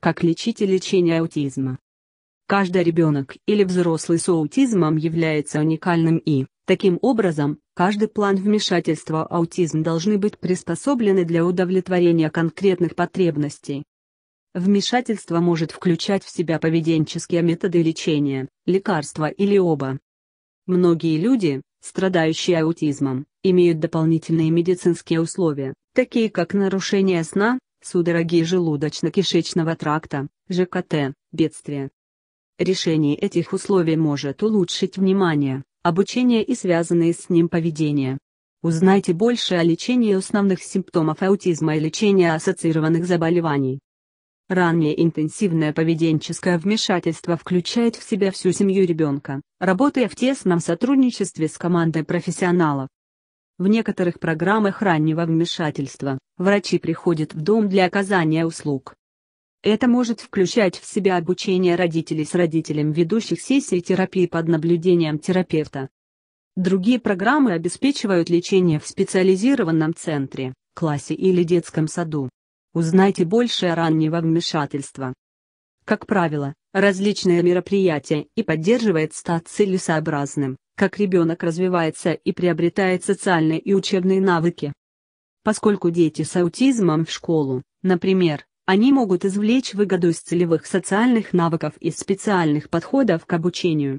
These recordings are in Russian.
как лечить и лечение аутизма. Каждый ребенок или взрослый с аутизмом является уникальным и, таким образом, каждый план вмешательства аутизм должны быть приспособлены для удовлетворения конкретных потребностей. Вмешательство может включать в себя поведенческие методы лечения, лекарства или оба. Многие люди, страдающие аутизмом, имеют дополнительные медицинские условия, такие как нарушение сна, судороги желудочно-кишечного тракта, ЖКТ, бедствия. Решение этих условий может улучшить внимание, обучение и связанные с ним поведение. Узнайте больше о лечении основных симптомов аутизма и лечении ассоциированных заболеваний. Раннее интенсивное поведенческое вмешательство включает в себя всю семью ребенка, работая в тесном сотрудничестве с командой профессионалов. В некоторых программах раннего вмешательства врачи приходят в дом для оказания услуг. Это может включать в себя обучение родителей с родителем ведущих сессий терапии под наблюдением терапевта. Другие программы обеспечивают лечение в специализированном центре, классе или детском саду. Узнайте больше о раннего вмешательства как правило, различные мероприятия и поддерживает стать целесообразным, как ребенок развивается и приобретает социальные и учебные навыки. Поскольку дети с аутизмом в школу, например, они могут извлечь выгоду из целевых социальных навыков и специальных подходов к обучению.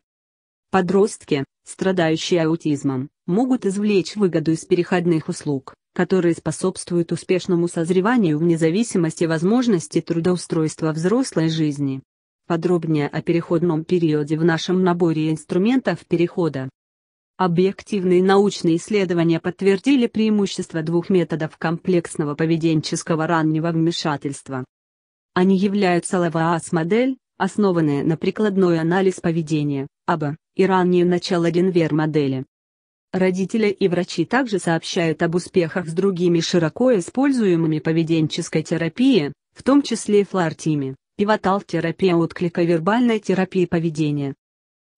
Подростки, страдающие аутизмом, могут извлечь выгоду из переходных услуг, которые способствуют успешному созреванию вне зависимости возможности трудоустройства взрослой жизни. Подробнее о переходном периоде в нашем наборе инструментов перехода. Объективные научные исследования подтвердили преимущество двух методов комплексного поведенческого раннего вмешательства. Они являются ЛВАС-модель, основанная на прикладной анализ поведения, АБА, и раннее начало Денвер-модели, Родители и врачи также сообщают об успехах с другими широко используемыми поведенческой терапией, в том числе флортими, пивотал-терапия отклика вербальной терапии поведения.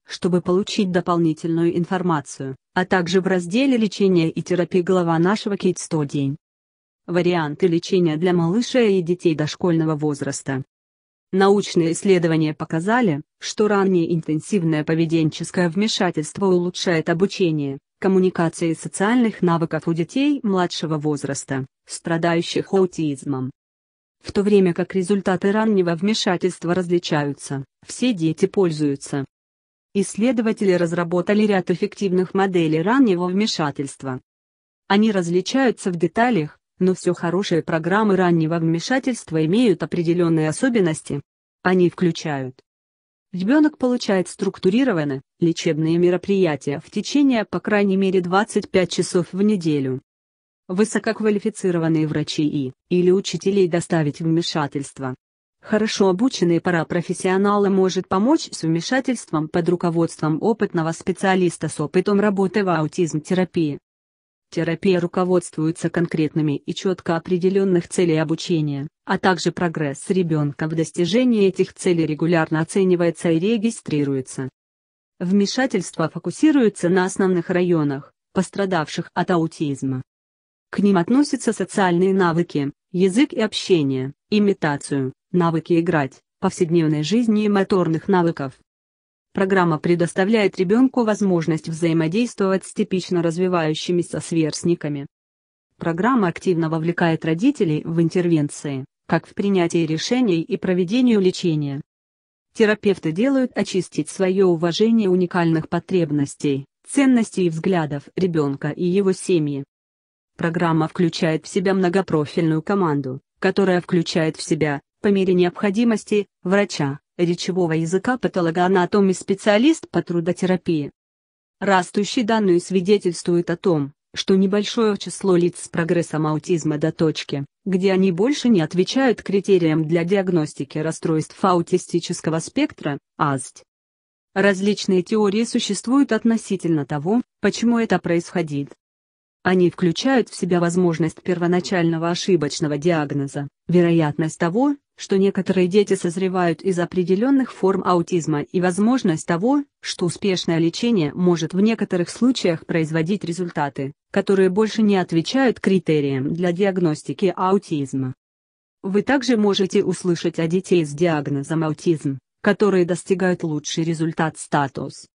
Чтобы получить дополнительную информацию, а также в разделе лечения и терапии глава нашего Кейт-100 день. Варианты лечения для малышей и детей дошкольного возраста. Научные исследования показали, что раннее интенсивное поведенческое вмешательство улучшает обучение, коммуникации и социальных навыков у детей младшего возраста, страдающих аутизмом. В то время как результаты раннего вмешательства различаются, все дети пользуются. Исследователи разработали ряд эффективных моделей раннего вмешательства. Они различаются в деталях, но все хорошие программы раннего вмешательства имеют определенные особенности. Они включают Ребенок получает структурированные лечебные мероприятия в течение по крайней мере 25 часов в неделю. Высококвалифицированные врачи и или учителей доставить вмешательство. Хорошо обученный парапрофессионал может помочь с вмешательством под руководством опытного специалиста с опытом работы в аутизм-терапии. Терапия руководствуется конкретными и четко определенных целей обучения, а также прогресс ребенка в достижении этих целей регулярно оценивается и регистрируется. Вмешательство фокусируется на основных районах, пострадавших от аутизма. К ним относятся социальные навыки, язык и общение, имитацию, навыки играть, повседневной жизни и моторных навыков, Программа предоставляет ребенку возможность взаимодействовать с типично развивающимися сверстниками. Программа активно вовлекает родителей в интервенции, как в принятии решений и проведению лечения. Терапевты делают очистить свое уважение уникальных потребностей, ценностей и взглядов ребенка и его семьи. Программа включает в себя многопрофильную команду, которая включает в себя, по мере необходимости, врача, речевого языка патологоанатом и специалист по трудотерапии. Растущие данные свидетельствуют о том, что небольшое число лиц с прогрессом аутизма до точки, где они больше не отвечают критериям для диагностики расстройств аутистического спектра, АСТ. Различные теории существуют относительно того, почему это происходит. Они включают в себя возможность первоначального ошибочного диагноза, вероятность того, что некоторые дети созревают из определенных форм аутизма и возможность того, что успешное лечение может в некоторых случаях производить результаты, которые больше не отвечают критериям для диагностики аутизма. Вы также можете услышать о детей с диагнозом аутизм, которые достигают лучший результат статус.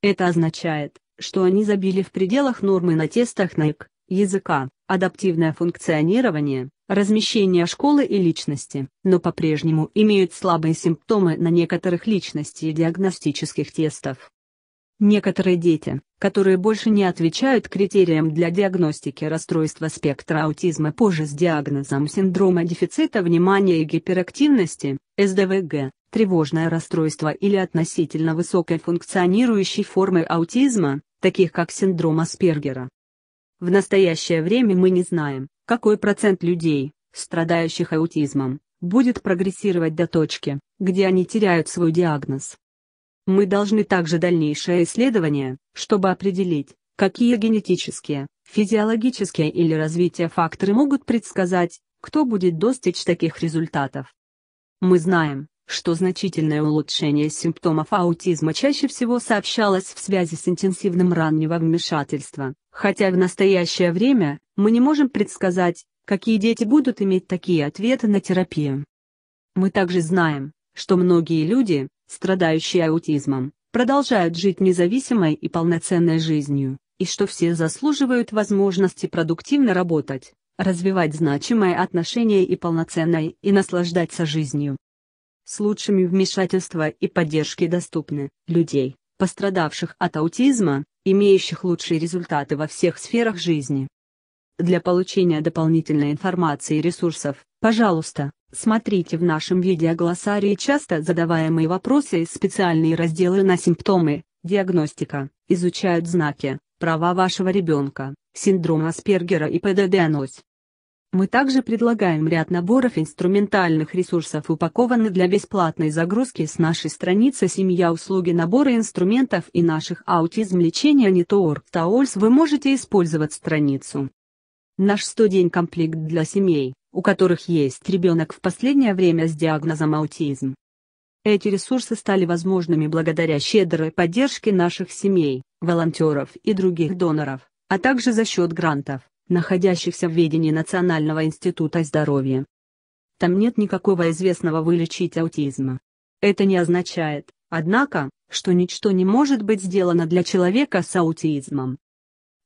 Это означает, что они забили в пределах нормы на тестах НЭК, языка, адаптивное функционирование, размещение школы и личности, но по-прежнему имеют слабые симптомы на некоторых личности и диагностических тестов. Некоторые дети, которые больше не отвечают критериям для диагностики расстройства спектра аутизма позже с диагнозом синдрома дефицита внимания и гиперактивности, СДВГ, тревожное расстройство или относительно высокой функционирующей формы аутизма, таких как синдром Аспергера, в настоящее время мы не знаем, какой процент людей, страдающих аутизмом, будет прогрессировать до точки, где они теряют свой диагноз. Мы должны также дальнейшее исследование, чтобы определить, какие генетические, физиологические или развитие факторы могут предсказать, кто будет достичь таких результатов. Мы знаем, что значительное улучшение симптомов аутизма чаще всего сообщалось в связи с интенсивным раннего вмешательства, хотя в настоящее время мы не можем предсказать, какие дети будут иметь такие ответы на терапию. Мы также знаем, что многие люди, страдающие аутизмом, продолжают жить независимой и полноценной жизнью, и что все заслуживают возможности продуктивно работать, развивать значимые отношения и полноценной и наслаждаться жизнью с лучшими вмешательства и поддержки доступны людей, пострадавших от аутизма, имеющих лучшие результаты во всех сферах жизни. Для получения дополнительной информации и ресурсов, пожалуйста, смотрите в нашем видеоглоссарии часто задаваемые вопросы и специальные разделы на симптомы, диагностика, изучают знаки, права вашего ребенка, синдром Аспергера и ПДД-нось. Мы также предлагаем ряд наборов инструментальных ресурсов упакованных для бесплатной загрузки с нашей страницы «Семья услуги набора инструментов и наших аутизм лечения Нитоорг Таольс» вы можете использовать страницу. Наш 100-день комплект для семей, у которых есть ребенок в последнее время с диагнозом аутизм. Эти ресурсы стали возможными благодаря щедрой поддержке наших семей, волонтеров и других доноров, а также за счет грантов находящихся в ведении Национального института здоровья. Там нет никакого известного вылечить аутизма. Это не означает, однако, что ничто не может быть сделано для человека с аутизмом.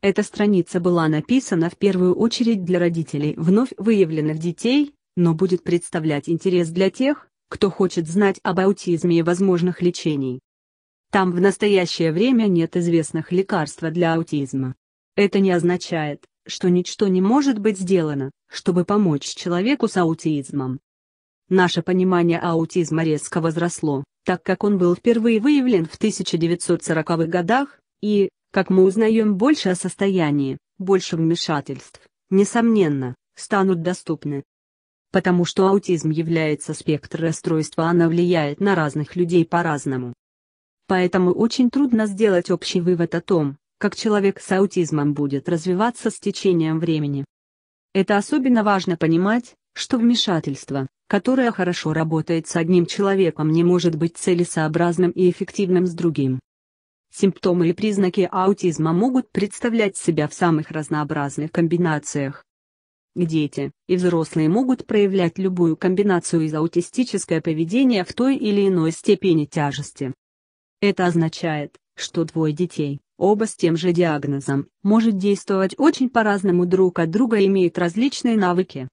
Эта страница была написана в первую очередь для родителей вновь выявленных детей, но будет представлять интерес для тех, кто хочет знать об аутизме и возможных лечений. Там в настоящее время нет известных лекарств для аутизма. Это не означает, что ничто не может быть сделано, чтобы помочь человеку с аутизмом. Наше понимание аутизма резко возросло, так как он был впервые выявлен в 1940-х годах, и, как мы узнаем больше о состоянии, больше вмешательств, несомненно, станут доступны. Потому что аутизм является спектр расстройства, она влияет на разных людей по-разному. Поэтому очень трудно сделать общий вывод о том, как человек с аутизмом будет развиваться с течением времени. Это особенно важно понимать, что вмешательство, которое хорошо работает с одним человеком не может быть целесообразным и эффективным с другим. Симптомы и признаки аутизма могут представлять себя в самых разнообразных комбинациях. Дети и взрослые могут проявлять любую комбинацию из аутистическое поведение в той или иной степени тяжести. Это означает, что двое детей, оба с тем же диагнозом, может действовать очень по-разному друг от друга и имеют различные навыки.